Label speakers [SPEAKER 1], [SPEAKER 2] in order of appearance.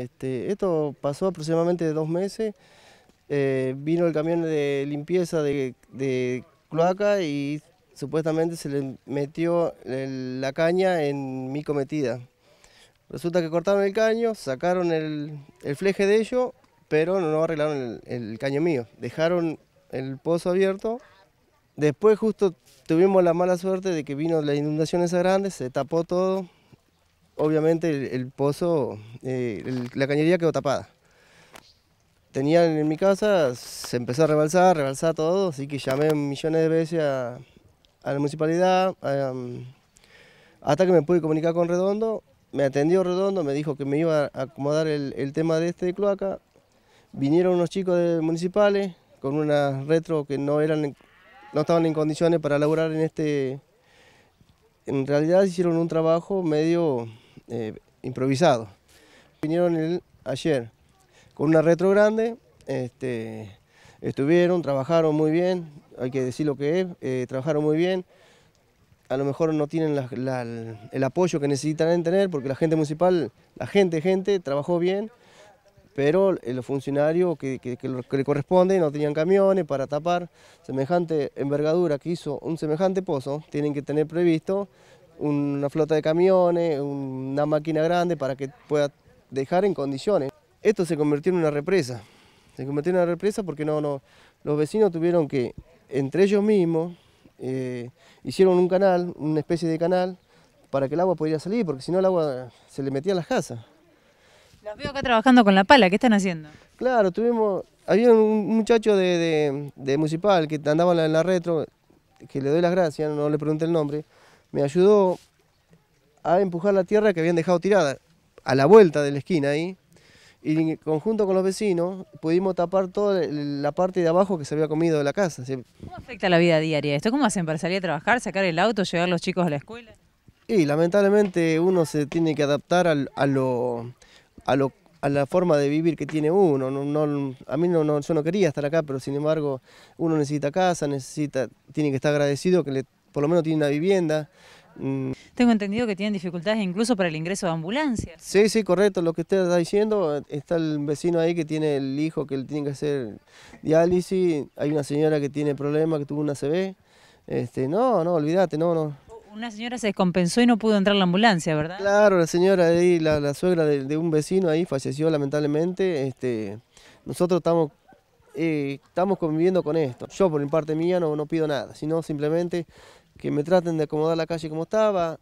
[SPEAKER 1] Este, esto pasó aproximadamente dos meses, eh, vino el camión de limpieza de, cloaca y supuestamente se le metió la caña en mi cometida. Resulta que cortaron el caño, sacaron el, fleje de ello, pero no arreglaron el, el caño mío. Dejaron el pozo abierto. Después justo tuvimos la mala suerte de que vino las inundaciones grandes, se tapó todo, obviamente el, pozo, eh, la cañería quedó tapada. Tenía en mi casa, se empezó a rebalsar, rebalsar todo, así que llamé millones de veces a, la municipalidad, um, hasta que me pude comunicar con Redondo, me atendió Redondo, me dijo que me iba a acomodar el, tema de este de cloaca, vinieron unos chicos de municipales con una retro que no eran no estaban en condiciones para laburar en este en realidad hicieron un trabajo medio eh, improvisado Vinieron ayer con una retro grande, este, estuvieron, trabajaron muy bien, hay que decir lo que es, eh, trabajaron muy bien. A lo mejor no tienen el apoyo que necesitan tener porque la gente municipal, la gente, gente, trabajó bien, pero los funcionarios que, que le corresponden no tenían camiones para tapar semejante envergadura que hizo un semejante pozo, tienen que tener previsto una flota de camiones, una máquina grande para que pueda dejar en condiciones. Esto se convirtió en una represa, se convirtió en una represa porque no, los vecinos tuvieron que, entre ellos mismos, eh, hicieron un canal, una especie de canal, para que el agua pudiera salir, porque si no el agua se le metía a las casas.
[SPEAKER 2] Los veo acá trabajando con la pala, ¿qué están haciendo?
[SPEAKER 1] Claro, tuvimos, había un muchacho de, de municipal que andaba en la retro, que le doy las gracias, no le pregunté el nombre, me ayudó a empujar la tierra que habían dejado tirada, a la vuelta de la esquina ahí, y en conjunto con los vecinos pudimos tapar toda la parte de abajo que se había comido de la casa. ¿Cómo
[SPEAKER 2] afecta la vida diaria esto? ¿Cómo hacen para salir a trabajar, sacar el auto, llevar los chicos a la escuela?
[SPEAKER 1] Y lamentablemente uno se tiene que adaptar a, lo, a, la forma de vivir que tiene uno. No, a mí no, no, yo no quería estar acá, pero sin embargo uno necesita casa, necesita, tiene que estar agradecido que le por lo menos tiene una vivienda. Mm.
[SPEAKER 2] Tengo entendido que tienen dificultades incluso para el ingreso de ambulancia.
[SPEAKER 1] Sí, sí, correcto, lo que usted está diciendo, está el vecino ahí que tiene el hijo que le tiene que hacer diálisis, hay una señora que tiene problemas, que tuvo una cv este, no, no, olvídate, no, no.
[SPEAKER 2] Una señora se descompensó y no pudo entrar la ambulancia, ¿verdad?
[SPEAKER 1] Claro, la señora ahí, la, suegra de, un vecino ahí falleció lamentablemente, este, nosotros estamos... Eh, estamos conviviendo con esto. Yo por mi parte mía no, no pido nada, sino simplemente que me traten de acomodar la calle como estaba,